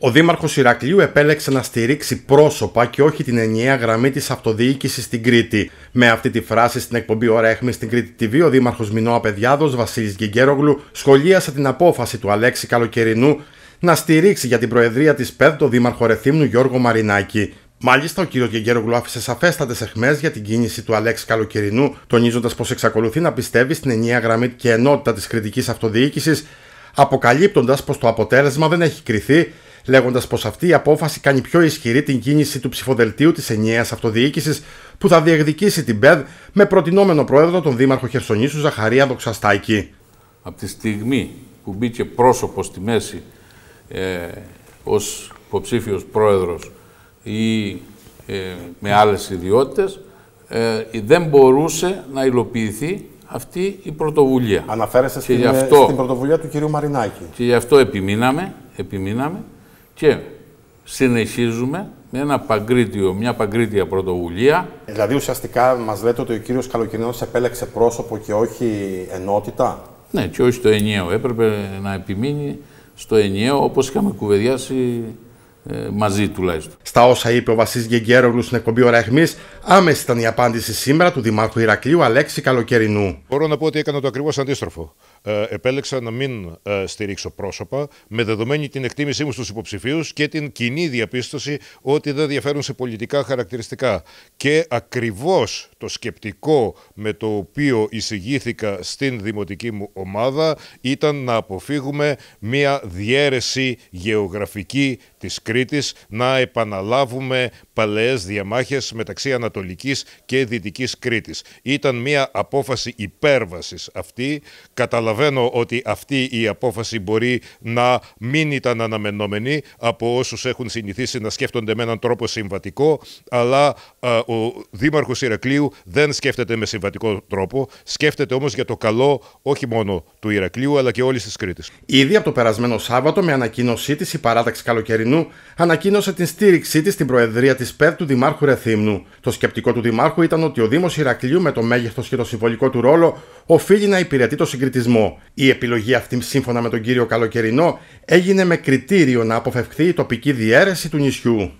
Ο Δήμαρχος Ηρακλείου επέλεξε να στηρίξει πρόσωπα και όχι την ενιαία γραμμή της αυτοδιοίκησης στην Κρήτη. Με αυτή τη φράση στην εκπομπή Ωρα Έχμης στην Κρήτη TV, ο Δήμαρχος Μινώα Απεδιάδο Βασίλη Γκυγκέρογλου σχολίασε την απόφαση του Αλέξη Καλοκαιρινού να στηρίξει για την Προεδρία της ΠΕΔ τον Δήμαρχο Ρεθύμνου Γιώργο Μαρινάκη. Μάλιστα, ο κ. Γεγέρογλου άφησε σαφέστατες αιχμέ για την κίνηση του Αλέξη Καλοκαιρινού, τονίζοντας πως εξακολουθεί να πιστεύει στην ενιαία γραμμή και ενότητα της κριτικής αυτοδιοίκησης, αποκαλύπτοντας πως το αποτέλεσμα δεν έχει κριθεί λέγοντας πως αυτή η απόφαση κάνει πιο ισχυρή την κίνηση του ψηφοδελτίου της ενιαίας αυτοδιοίκησης που θα διεκδικήσει την ΠΕΔ με προτινόμενο πρόεδρο τον Δήμαρχο Χερσονήσου Ζαχαρία Δοξαστάκη. Από τη στιγμή που μπήκε πρόσωπος στη μέση ε, ως υποψήφιος πρόεδρος ή ε, με αλλε ιδιοτητε ε, δεν μπορούσε να υλοποιηθεί αυτή η πρωτοβουλία. Αναφέρεστε στην, ε, αυτό, στην πρωτοβουλία του κυρίου Μαρινάκη. Και γι' αυτό επιμείναμε, επιμείναμε και συνεχίζουμε με ένα παγκρίτιο, μια παγκρίτια πρωτοβουλία. Δηλαδή ουσιαστικά μας λέτε ότι ο κύριος Καλοκαιρινός επέλεξε πρόσωπο και όχι ενότητα. Ναι, και όχι το ενιαίο. Έπρεπε να επιμείνει στο ενιαίο όπως είχαμε κουβεντιάσει ε, μαζί τουλάχιστον. Στα όσα είπε ο Βασίλης Γεγκέρογλου στην εκπομπή Ωρα Εχμής, άμεση ήταν η απάντηση σήμερα του Δημάρχου Ηρακλείου Αλέξη Καλοκαιρινού. Μπορώ να πω ότι έκανα το ακριβώς αντίστροφο. Ε, επέλεξα να μην ε, στηρίξω πρόσωπα με δεδομένη την εκτίμησή μου στους υποψηφίους και την κοινή διαπίστωση ότι δεν διαφέρουν σε πολιτικά χαρακτηριστικά. Και ακριβώς το σκεπτικό με το οποίο εισηγήθηκα στην δημοτική μου ομάδα ήταν να αποφύγουμε μια διαίρεση γεωγραφική της κρίση. Κρήτης να επαναλάβουμε παλαιές διαμάχες μεταξύ ανατολικής και δυτικής Κρήτης. Ήταν μια απόφαση υπέρβασης αυτή. Καταλαβαίνω ότι αυτή η απόφαση μπορεί να μην ήταν αναμενόμενη από όσους έχουν συνηθίσει να σκέφτονται με έναν τρόπο συμβατικό, αλλά ο Δήμαρχος Ηρακλείου δεν σκέφτεται με συμβατικό τρόπο, σκέφτεται όμως για το καλό όχι μόνο του Ηρακλείου αλλά και όλης της Κρήτης. Ήδη από το περασμένο Σάββατο με ανακοίνωσή της, η παράταξη καλοκαιρινού ανακοίνωσε την στήριξή της στην Προεδρία της υπέρ του Δημάρχου Ρεθύμνου. Το σκεπτικό του Δημάρχου ήταν ότι ο Δήμος Ηρακλείου, με το μέγεθος και το συμβολικό του ρόλο, οφείλει να υπηρετεί το συγκριτισμό. Η επιλογή αυτή, σύμφωνα με τον κύριο Καλοκαιρινό, έγινε με κριτήριο να αποφευχθεί η τοπική διαίρεση του νησιού.